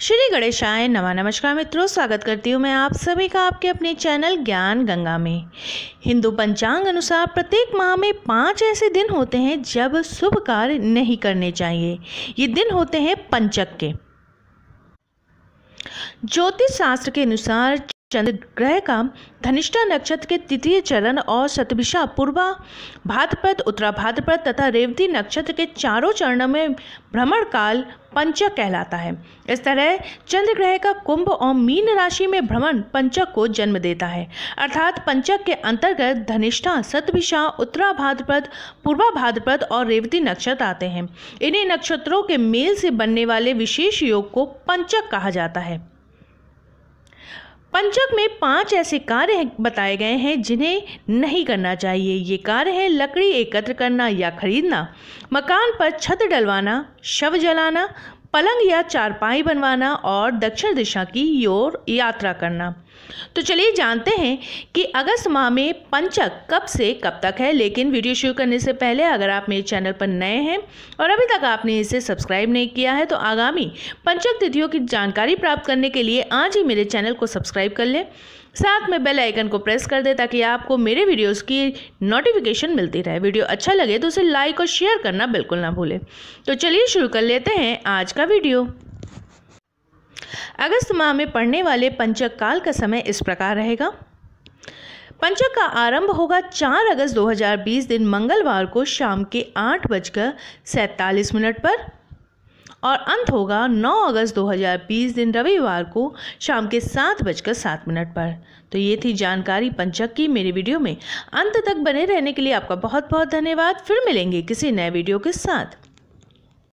श्री गणेशाय नमा नमस्कार मित्रों स्वागत करती हूँ मैं आप सभी का आपके अपने चैनल ज्ञान गंगा में हिंदू पंचांग अनुसार प्रत्येक माह में पांच ऐसे दिन होते हैं जब शुभ कार्य नहीं करने चाहिए ये दिन होते हैं पंचक के ज्योतिष शास्त्र के अनुसार चंद्र ग्रह का धनिष्ठा नक्षत्र के तृतीय चरण और सतभिषा पूर्वा भाद्रपद उत्तरा भाद्रपद तथा रेवती नक्षत्र के चारों चरणों में भ्रमण काल पंचक कहलाता है इस तरह चंद्र ग्रह का कुंभ और मीन राशि में भ्रमण पंचक को जन्म देता है अर्थात पंचक के अंतर्गत धनिष्ठा सतभिषा उत्तरा भाद्रपद पूर्वा भाद्रपद और रेवती नक्षत्र आते हैं इन्हीं नक्षत्रों के मेल से बनने वाले विशेष योग को पंचक कहा जाता है पंचक में पांच ऐसे कार्य बताए गए हैं जिन्हें नहीं करना चाहिए ये कार्य है लकड़ी एकत्र करना या खरीदना मकान पर छत डलवाना शव जलाना पलंग या चारपाई बनवाना और दक्षिण दिशा की ओर यात्रा करना तो चलिए जानते हैं कि अगस्त माह में पंचक कब से कब तक है लेकिन वीडियो शुरू करने से पहले अगर आप मेरे चैनल पर नए हैं और अभी तक आपने इसे सब्सक्राइब नहीं किया है तो आगामी पंचक तिथियों की जानकारी प्राप्त करने के लिए आज ही मेरे चैनल को सब्सक्राइब कर लें साथ में बेल आइकन को प्रेस कर दें ताकि आपको मेरे वीडियोस की नोटिफिकेशन मिलती रहे वीडियो अच्छा लगे तो उसे लाइक और शेयर करना बिल्कुल ना भूलें तो चलिए शुरू कर लेते हैं आज का का वीडियो अगस्त माह में पड़ने वाले पंचक काल का समय इस प्रकार रहेगा पंचक का आरंभ होगा 4 अगस्त 2020 दिन मंगलवार को शाम के आठ बजकर सैतालीस मिनट पर और अंत होगा 9 अगस्त 2020 दिन रविवार को शाम के सात बजकर सात मिनट पर तो ये थी जानकारी पंचक की मेरे वीडियो में अंत तक बने रहने के लिए आपका बहुत बहुत धन्यवाद फिर मिलेंगे किसी नए वीडियो के साथ